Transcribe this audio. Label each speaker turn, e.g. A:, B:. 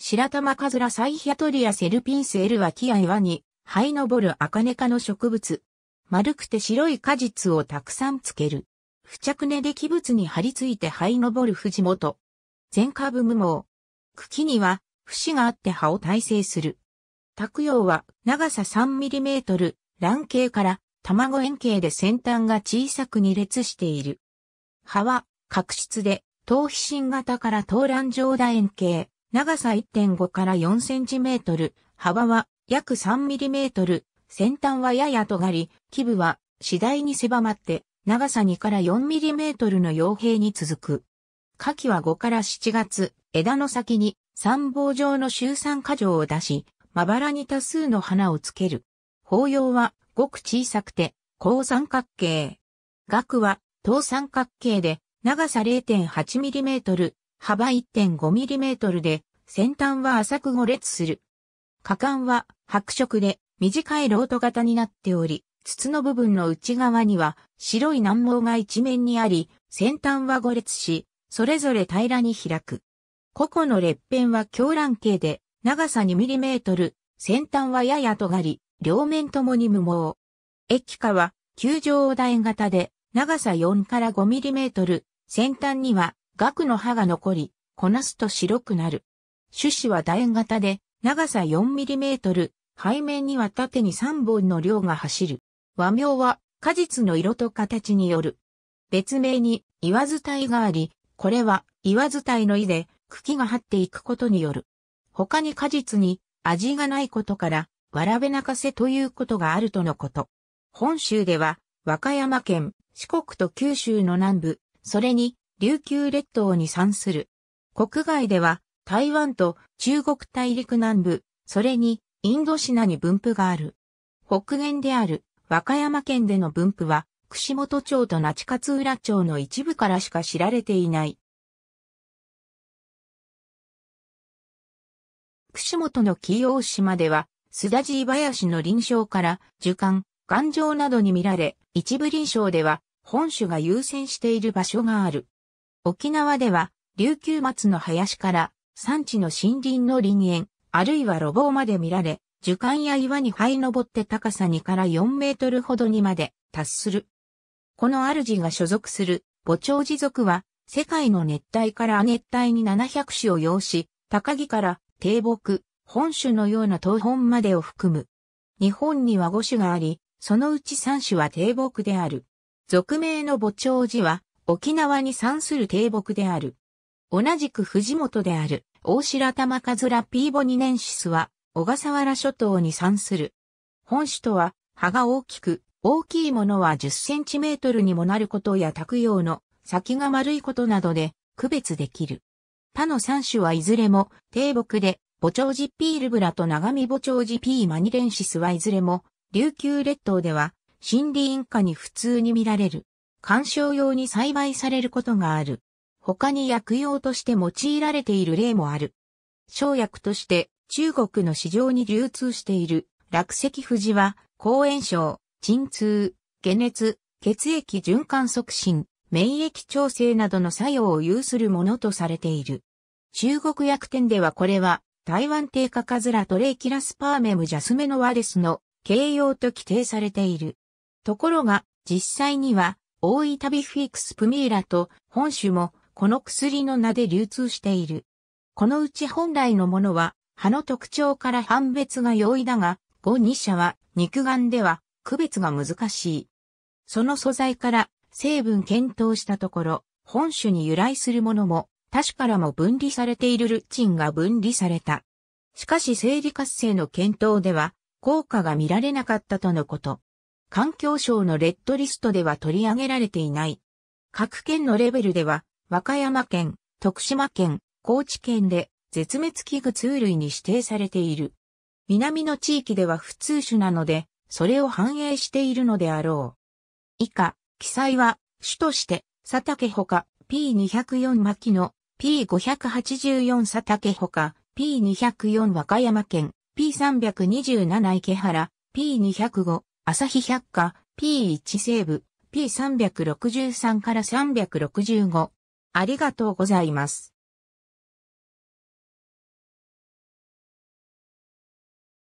A: 白玉カズラサイヒャトリアセルピンスエルワキアイワニ、灰のぼるアカネ科の植物。丸くて白い果実をたくさんつける。付着根で器物に張り付いて灰の登る藤本。全株無毛。茎には、節があって葉を耐性する。卓葉は長さ 3mm、卵形から卵円形で先端が小さく二列している。葉は角質で、頭皮芯型から頭卵状楕円形。長さ1.5から4センチメートル、幅は約3ミリメートル、先端はやや尖り、基部は次第に狭まって、長さ2から4ミリメートルの傭兵に続く。夏季は5から7月、枝の先に三棒状の周三箇条を出し、まばらに多数の花をつける。法要はごく小さくて、高三角形。額は等三角形で、長さ0 8トル幅 1.5mm で、先端は浅く5列する。果敢は白色で短いロート型になっており、筒の部分の内側には白い軟毛が一面にあり、先端は5列し、それぞれ平らに開く。個々の列片は狂乱形で、長さ 2mm、先端はやや尖り、両面ともに無毛。液化は、球状台型で、長さ4から 5mm、先端には額の歯が残り、こなすと白くなる。種子は楕円型で、長さ4トル、背面には縦に3本の量が走る。和名は果実の色と形による。別名に岩伝いがあり、これは岩伝いの意で茎が張っていくことによる。他に果実に味がないことから、わらべ泣かせということがあるとのこと。本州では和歌山県、四国と九州の南部、それに琉球列島に産する。国外では台湾と中国大陸南部、それにインドシナに分布がある。北限である和歌山県での分布は串本町と那智勝浦町の一部からしか知られていない。串本の紀伊島では、須田寺林の臨床から樹幹、頑丈などに見られ、一部臨床では本種が優先している場所がある。沖縄では、琉球松の林から山地の森林の林園、あるいは路傍まで見られ、樹幹や岩に這い登って高さ2から4メートルほどにまで達する。この主が所属する墓鳥持族は、世界の熱帯から亜熱帯に700種を要し、高木から低木、本種のような東本までを含む。日本には5種があり、そのうち3種は低木である。俗名の墓鳥寺は、沖縄に産する低木である。同じく藤本である、大白玉かずらピーボニネンシスは、小笠原諸島に産する。本種とは、葉が大きく、大きいものは10センチメートルにもなることや卓用の先が丸いことなどで区別できる。他の3種はいずれも低木で、ボチョウジピールブラと長見ボチョウジピーマニレンシスはいずれも、琉球列島では森林下に普通に見られる。観賞用に栽培されることがある。他に薬用として用いられている例もある。生薬として中国の市場に流通している落石富士は、抗炎症、鎮痛、解熱、血液循環促進、免疫調整などの作用を有するものとされている。中国薬店ではこれは、台湾低下カズラトレイキラスパーメムジャスメノワレスの形容と規定されている。ところが、実際には大タビフィクスプミーラと本種もこの薬の名で流通している。このうち本来のものは葉の特徴から判別が容易だが、後2社は肉眼では区別が難しい。その素材から成分検討したところ、本種に由来するものも他種からも分離されているルチンが分離された。しかし生理活性の検討では効果が見られなかったとのこと。環境省のレッドリストでは取り上げられていない。各県のレベルでは、和歌山県、徳島県、高知県で絶滅危惧通類に指定されている。南の地域では普通種なので、それを反映しているのであろう。以下、記載は、種として、佐竹ほか、P204 牧野、P584 佐竹ほか、P204 和歌山県、P327 池原、P205 朝日百科、P1 西部、P363 から365。ありがとうございます。